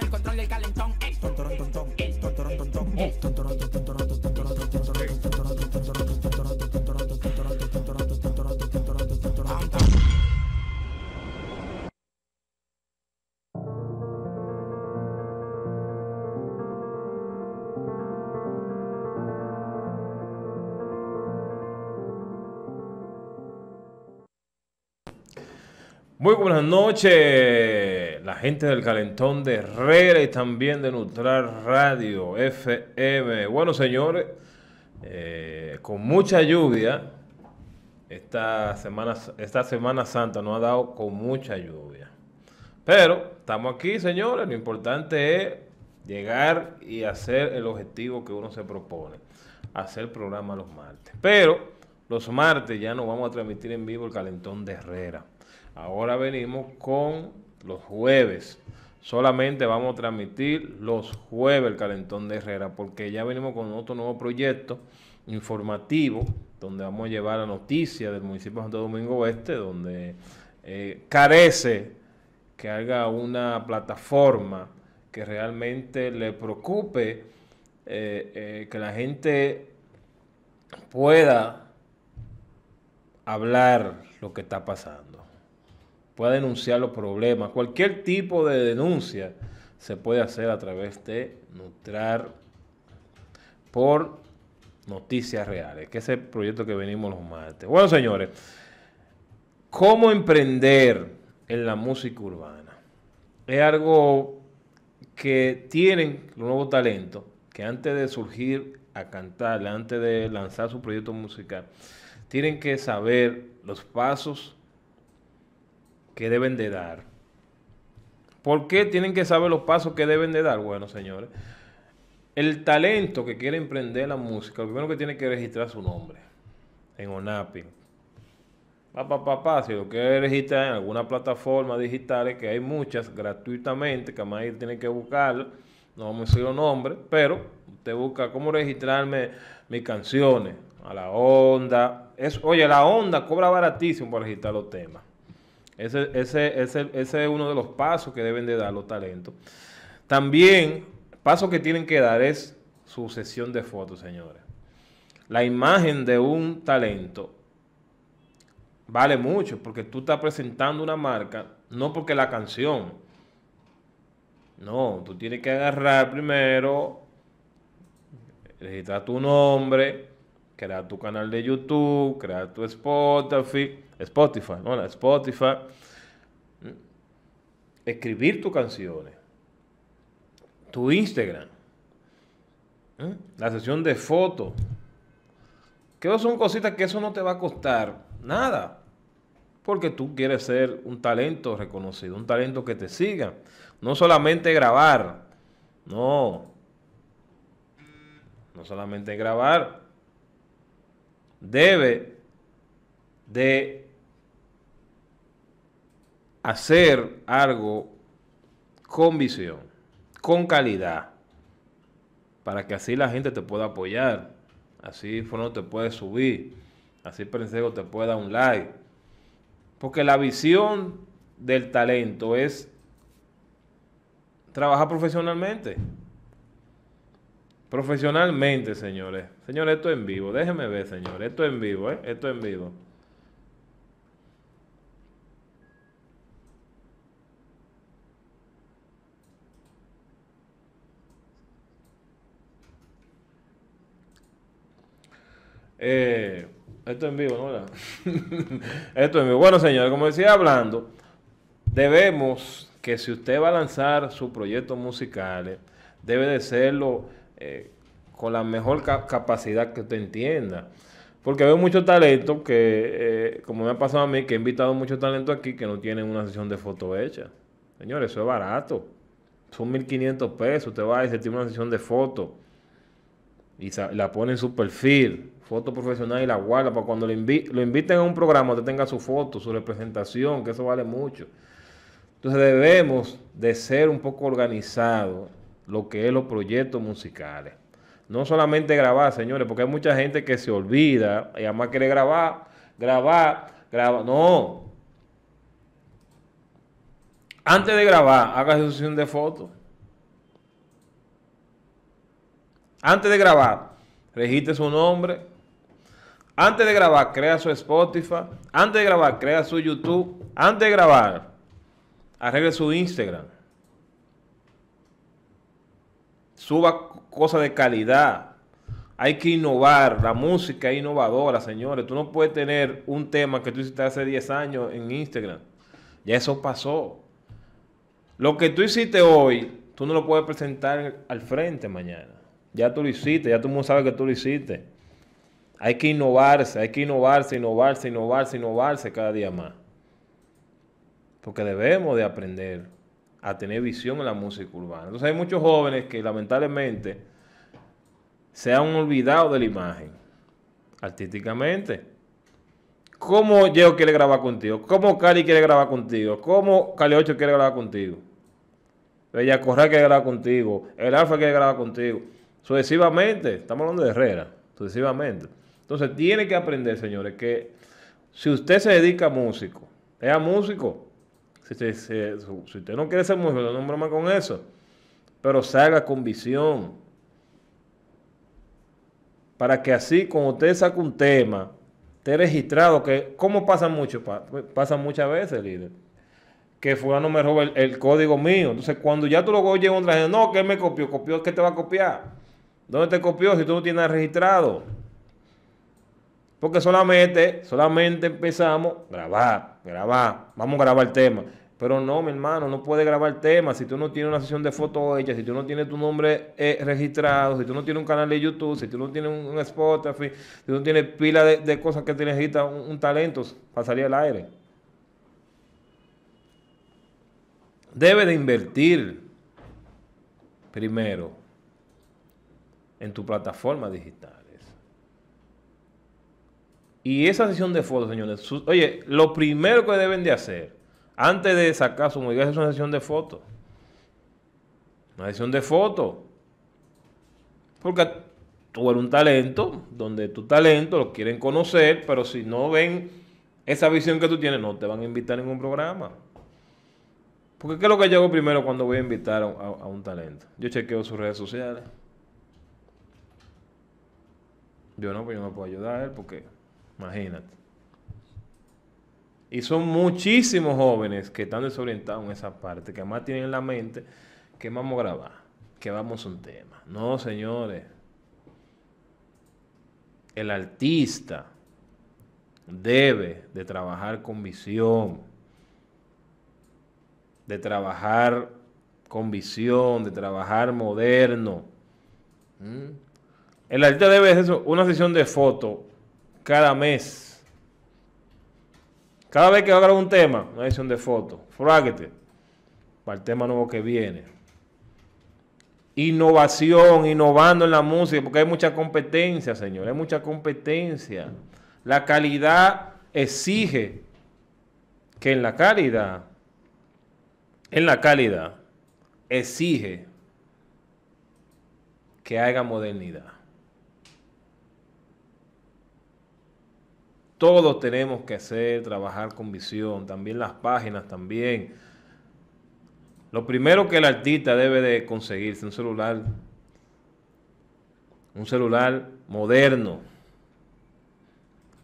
el control del calentón. Muy buenas noches la gente del Calentón de Herrera y también de Neutral Radio FM. Bueno, señores, eh, con mucha lluvia, esta semana, esta semana Santa nos ha dado con mucha lluvia. Pero estamos aquí, señores, lo importante es llegar y hacer el objetivo que uno se propone, hacer programa los martes. Pero los martes ya no vamos a transmitir en vivo el Calentón de Herrera. Ahora venimos con los jueves. Solamente vamos a transmitir los jueves el calentón de Herrera, porque ya venimos con otro nuevo proyecto informativo, donde vamos a llevar la noticia del municipio de Santo Domingo Oeste, donde eh, carece que haga una plataforma que realmente le preocupe eh, eh, que la gente pueda hablar lo que está pasando pueda denunciar los problemas. Cualquier tipo de denuncia se puede hacer a través de Nutrar por Noticias Reales, que es el proyecto que venimos los martes. Bueno, señores, ¿cómo emprender en la música urbana? Es algo que tienen los nuevos talentos, que antes de surgir a cantar, antes de lanzar su proyecto musical, tienen que saber los pasos que deben de dar. ¿Por qué tienen que saber los pasos que deben de dar? Bueno, señores, el talento que quiere emprender la música, lo primero que tiene que registrar su nombre en ONAPI. Papá, papá, pa, si lo quiere registrar en alguna plataforma digital, que hay muchas gratuitamente, que además tiene que buscar, no vamos a decir los nombres, pero usted busca cómo registrarme mis canciones a la onda. Es, oye, la onda cobra baratísimo para registrar los temas. Ese, es uno de los pasos que deben de dar los talentos. También, paso que tienen que dar es su sesión de fotos, señores. La imagen de un talento vale mucho porque tú estás presentando una marca, no porque la canción. No, tú tienes que agarrar primero, registrar tu nombre, crear tu canal de YouTube, crear tu Spotify, Spotify, ¿no? La Spotify. Escribir tus canciones. Tu Instagram. ¿Eh? La sesión de fotos. Que son cositas que eso no te va a costar nada. Porque tú quieres ser un talento reconocido, un talento que te siga. No solamente grabar. No. No solamente grabar. Debe de hacer algo con visión, con calidad, para que así la gente te pueda apoyar, así Fono te puede subir, así Pensego te pueda dar un like. Porque la visión del talento es trabajar profesionalmente. Profesionalmente, señores. Señores, esto en vivo. Déjenme ver, señores. Esto en vivo, ¿eh? Esto en vivo. Eh, esto en vivo, ¿no? esto en vivo. Bueno, señores, como decía hablando, debemos que si usted va a lanzar sus proyectos musical, debe de serlo eh, con la mejor capacidad que usted entienda. Porque veo mucho talento que, eh, como me ha pasado a mí, que he invitado mucho talento aquí que no tienen una sesión de foto hecha. Señores, eso es barato. Son 1.500 pesos. Usted va a decir tiene una sesión de foto y la pone en su perfil, foto profesional y la guarda para cuando lo, lo inviten a un programa usted tenga su foto, su representación, que eso vale mucho. Entonces debemos de ser un poco organizados lo que es los proyectos musicales. No solamente grabar, señores, porque hay mucha gente que se olvida y además quiere grabar, grabar, grabar. No. Antes de grabar, haga su sesión de fotos Antes de grabar, registre su nombre. Antes de grabar, crea su Spotify. Antes de grabar, crea su YouTube. Antes de grabar, arregle su Instagram. Suba cosas de calidad. Hay que innovar. La música es innovadora, señores. Tú no puedes tener un tema que tú hiciste hace 10 años en Instagram. Ya eso pasó. Lo que tú hiciste hoy, tú no lo puedes presentar al frente mañana. Ya tú lo hiciste, ya todo el mundo sabe que tú lo hiciste. Hay que innovarse, hay que innovarse, innovarse, innovarse, innovarse cada día más. Porque debemos de aprender a tener visión en la música urbana. Entonces hay muchos jóvenes que lamentablemente se han olvidado de la imagen artísticamente. ¿Cómo Yeo quiere grabar contigo? ¿Cómo Cali quiere grabar contigo? ¿Cómo Cali 8 quiere grabar contigo? Bella Corral quiere grabar contigo. El Alfa quiere grabar contigo. Sucesivamente, estamos hablando de Herrera, sucesivamente. Entonces tiene que aprender, señores, que si usted se dedica a músico, sea músico. Si usted, no quiere ser músico, no broma con eso. Pero salga con visión. Para que así, cuando usted saque un tema, esté registrado, que como pasa mucho, pasa muchas veces, líder que fulano me roba el, código mío. Entonces, cuando ya tú lo oyes otra gente, no, que me copió, copió, que te va a copiar? ¿Dónde te copió si tú no tienes registrado? Porque solamente, solamente empezamos a grabar, grabar, vamos a grabar el tema. Pero no, mi hermano, no puedes grabar el tema. Si tú no tienes una sesión de fotos hecha, si tú no tienes tu nombre eh, registrado, si tú no tienes un canal de YouTube, si tú no tienes un, Spotify, si tú no tienes pila de, cosas que te un, talento para salir al aire. Debes de invertir primero en tu plataforma digitales. Y esa sesión de fotos, señores, oye, lo primero que deben de hacer antes de sacar su movilidad es una sesión de fotos. Una sesión de fotos. Porque tú eres un talento, donde tu talento lo quieren conocer, pero si no ven esa visión que tú tienes, no te van a invitar a ningún programa. Porque ¿qué es lo que yo hago primero cuando voy a invitar a un talento? Yo chequeo sus redes sociales. Yo no, pues yo no puedo ayudar a él porque, imagínate. Y son muchísimos jóvenes que están desorientados en esa parte, que además tienen en la mente que vamos a grabar, que vamos a un tema. No, señores. El artista debe de trabajar con visión, de trabajar con visión, de trabajar moderno. El artista debe hacer una sesión de foto cada mes. Cada vez que haga a un tema, una sesión de foto. Fragate Para el tema nuevo que viene. Innovación, innovando en la música, porque hay mucha competencia, señor. Hay mucha competencia. La calidad exige que en la calidad, en la calidad, exige que haya modernidad. Todos tenemos que hacer, trabajar con visión, también las páginas, también. Lo primero que el artista debe de conseguirse, un celular, un celular moderno.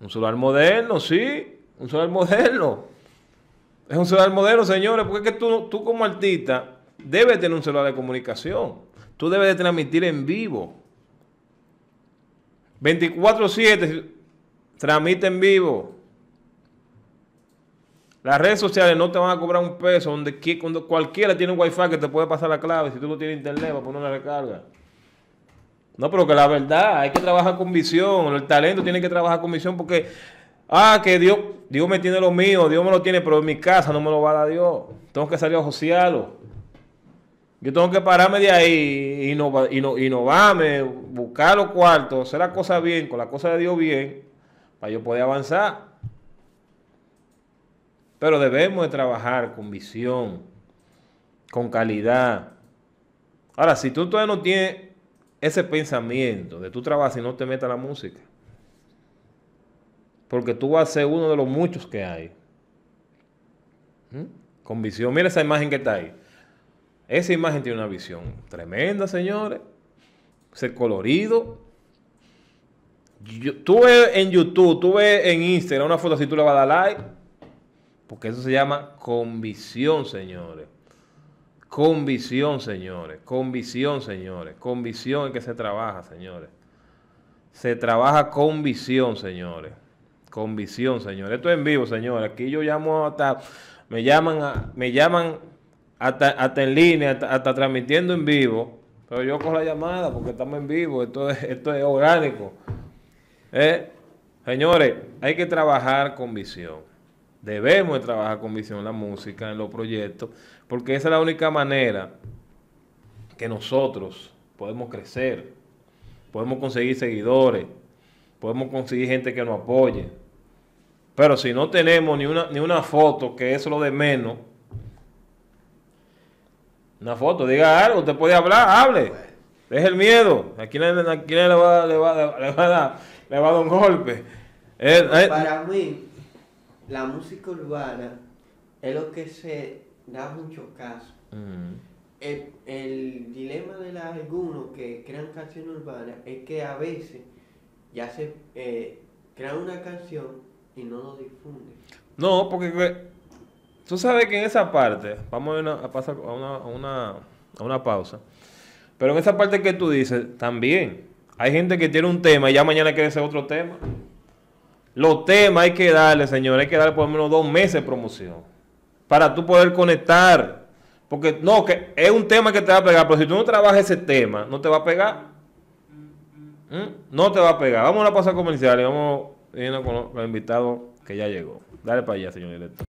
Un celular moderno, sí, un celular moderno. Es un celular moderno, señores, porque es que tú, tú como artista debes tener un celular de comunicación. Tú debes de transmitir en vivo. 24-7, Tramite en vivo. Las redes sociales no te van a cobrar un peso. Donde, cuando cualquiera tiene un wifi que te puede pasar la clave. Si tú no tienes internet, va a poner una recarga. No, pero que la verdad, hay que trabajar con visión. El talento tiene que trabajar con visión porque, ah, que Dios, Dios me tiene lo mío, Dios me lo tiene, pero en mi casa no me lo va a dar Dios. Tengo que salir a josearlo. Yo tengo que pararme de ahí, no innovarme, buscar los cuartos, hacer las cosas bien, con las cosas de Dios bien para yo poder avanzar. Pero debemos de trabajar con visión, con calidad. Ahora, si tú todavía no tienes ese pensamiento de tu trabajo, y no te metas la música, porque tú vas a ser uno de los muchos que hay. Con visión. Mira esa imagen que está ahí. Esa imagen tiene una visión tremenda, señores. Ser colorido, tú ves en YouTube, tú ves en Instagram una foto si tú le vas a dar like. Porque eso se llama convicción, señores. Convicción, señores. Convicción, señores. Convicción en que se trabaja, señores. Se trabaja con visión, señores. Con visión, señores. Esto es en vivo, señores. Aquí yo llamo hasta. Me llaman, me llaman hasta, en línea, hasta, hasta, transmitiendo en vivo. Pero yo cojo la llamada porque estamos en vivo. Esto es, esto es orgánico. Eh, señores, hay que trabajar con visión. Debemos de trabajar con visión en la música, en los proyectos, porque esa es la única manera que nosotros podemos crecer, podemos conseguir seguidores, podemos conseguir gente que nos apoye. Pero si no tenemos ni una, foto, que es lo de menos, una foto, diga algo, usted puede hablar, hable. Deje el miedo. ¿A quién, le, va, a dar? le va a dar un golpe. Eh, eh. Para mí, la música urbana es lo que se da mucho caso. Mm. el, dilema de algunos que crean canciones urbanas es que a veces ya se crea eh, crean una canción y no lo difunde No, porque tú sabes que en esa parte, vamos a, pasar a una pausa, pero en esa parte que tú dices, también hay gente que tiene un tema y ya mañana quiere hacer otro tema. Los temas hay que darle, señor, hay que darle por lo menos dos meses de promoción. Para tú poder conectar. Porque no, que es un tema que te va a pegar, pero si tú no trabajas ese tema, no te va a pegar. ¿Mm? No te va a pegar. Vamos a la pausa comercial y vamos yendo con los invitados que ya llegó. Dale para allá, señor director.